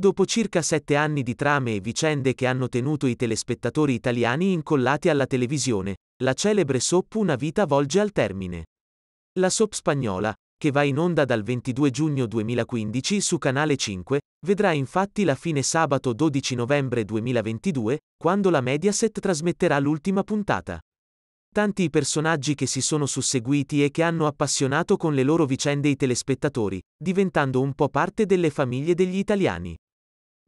Dopo circa sette anni di trame e vicende che hanno tenuto i telespettatori italiani incollati alla televisione, la celebre soap Una vita volge al termine. La soap spagnola, che va in onda dal 22 giugno 2015 su Canale 5, vedrà infatti la fine sabato 12 novembre 2022, quando la Mediaset trasmetterà l'ultima puntata. Tanti i personaggi che si sono susseguiti e che hanno appassionato con le loro vicende i telespettatori, diventando un po' parte delle famiglie degli italiani.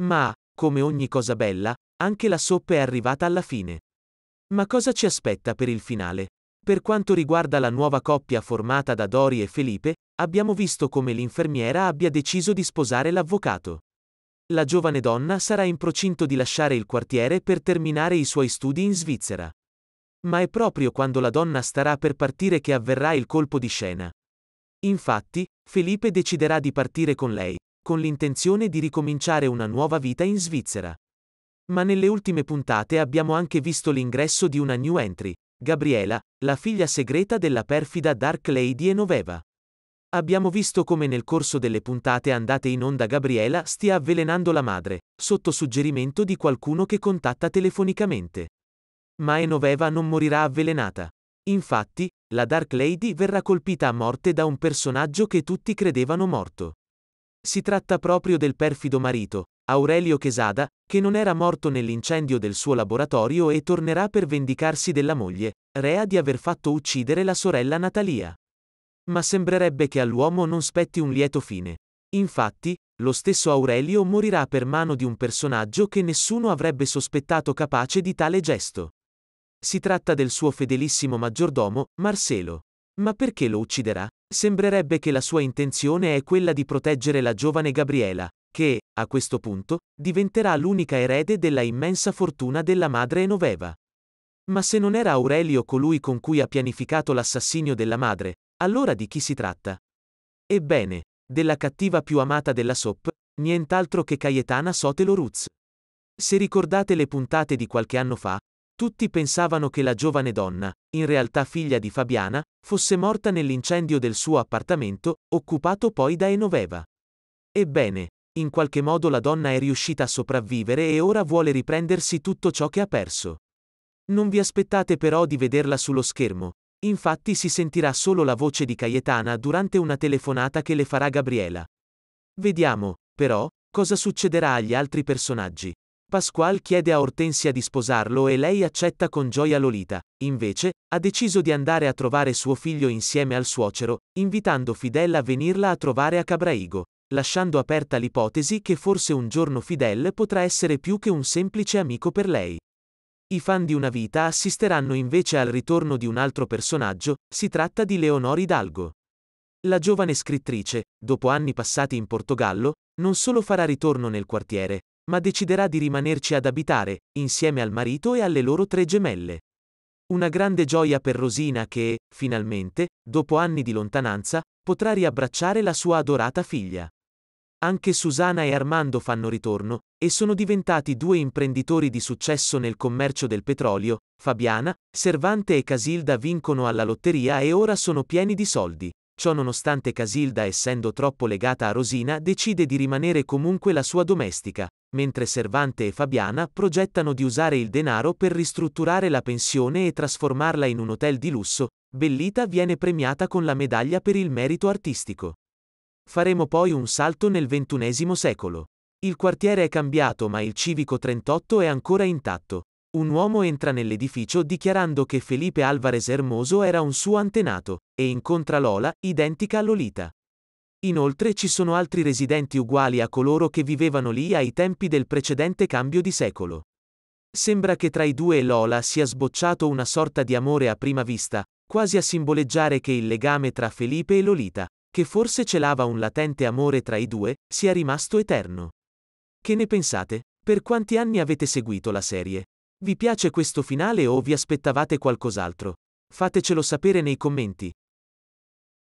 Ma, come ogni cosa bella, anche la soppa è arrivata alla fine. Ma cosa ci aspetta per il finale? Per quanto riguarda la nuova coppia formata da Dori e Felipe, abbiamo visto come l'infermiera abbia deciso di sposare l'avvocato. La giovane donna sarà in procinto di lasciare il quartiere per terminare i suoi studi in Svizzera. Ma è proprio quando la donna starà per partire che avverrà il colpo di scena. Infatti, Felipe deciderà di partire con lei, con l'intenzione di ricominciare una nuova vita in Svizzera. Ma nelle ultime puntate abbiamo anche visto l'ingresso di una new entry, Gabriela, la figlia segreta della perfida Dark Lady e Noveva. Abbiamo visto come nel corso delle puntate andate in onda Gabriela stia avvelenando la madre, sotto suggerimento di qualcuno che contatta telefonicamente. Ma Enoveva non morirà avvelenata. Infatti, la Dark Lady verrà colpita a morte da un personaggio che tutti credevano morto. Si tratta proprio del perfido marito, Aurelio Chesada, che non era morto nell'incendio del suo laboratorio e tornerà per vendicarsi della moglie, rea di aver fatto uccidere la sorella Natalia. Ma sembrerebbe che all'uomo non spetti un lieto fine. Infatti, lo stesso Aurelio morirà per mano di un personaggio che nessuno avrebbe sospettato capace di tale gesto. Si tratta del suo fedelissimo maggiordomo, Marcelo. Ma perché lo ucciderà? Sembrerebbe che la sua intenzione è quella di proteggere la giovane Gabriela, che, a questo punto, diventerà l'unica erede della immensa fortuna della madre Enoveva. Ma se non era Aurelio colui con cui ha pianificato l'assassinio della madre, allora di chi si tratta? Ebbene, della cattiva più amata della SOP, nient'altro che Cayetana Sotelo Ruz. Se ricordate le puntate di qualche anno fa, tutti pensavano che la giovane donna, in realtà figlia di Fabiana, fosse morta nell'incendio del suo appartamento, occupato poi da Enoveva. Ebbene, in qualche modo la donna è riuscita a sopravvivere e ora vuole riprendersi tutto ciò che ha perso. Non vi aspettate però di vederla sullo schermo, infatti si sentirà solo la voce di Cayetana durante una telefonata che le farà Gabriela. Vediamo, però, cosa succederà agli altri personaggi. Pasquale chiede a Hortensia di sposarlo e lei accetta con gioia Lolita. Invece, ha deciso di andare a trovare suo figlio insieme al suocero, invitando Fidel a venirla a trovare a Cabraigo, lasciando aperta l'ipotesi che forse un giorno Fidel potrà essere più che un semplice amico per lei. I fan di Una Vita assisteranno invece al ritorno di un altro personaggio, si tratta di Leonor Hidalgo. La giovane scrittrice, dopo anni passati in Portogallo, non solo farà ritorno nel quartiere, ma deciderà di rimanerci ad abitare, insieme al marito e alle loro tre gemelle. Una grande gioia per Rosina che, finalmente, dopo anni di lontananza, potrà riabbracciare la sua adorata figlia. Anche Susana e Armando fanno ritorno, e sono diventati due imprenditori di successo nel commercio del petrolio, Fabiana, Servante e Casilda vincono alla lotteria e ora sono pieni di soldi. Ciò nonostante Casilda essendo troppo legata a Rosina decide di rimanere comunque la sua domestica, mentre Servante e Fabiana progettano di usare il denaro per ristrutturare la pensione e trasformarla in un hotel di lusso, Bellita viene premiata con la medaglia per il merito artistico. Faremo poi un salto nel XXI secolo. Il quartiere è cambiato ma il civico 38 è ancora intatto. Un uomo entra nell'edificio dichiarando che Felipe Alvarez Hermoso era un suo antenato, e incontra Lola, identica a Lolita. Inoltre ci sono altri residenti uguali a coloro che vivevano lì ai tempi del precedente cambio di secolo. Sembra che tra i due e Lola sia sbocciato una sorta di amore a prima vista, quasi a simboleggiare che il legame tra Felipe e Lolita, che forse celava un latente amore tra i due, sia rimasto eterno. Che ne pensate? Per quanti anni avete seguito la serie? Vi piace questo finale o vi aspettavate qualcos'altro? Fatecelo sapere nei commenti.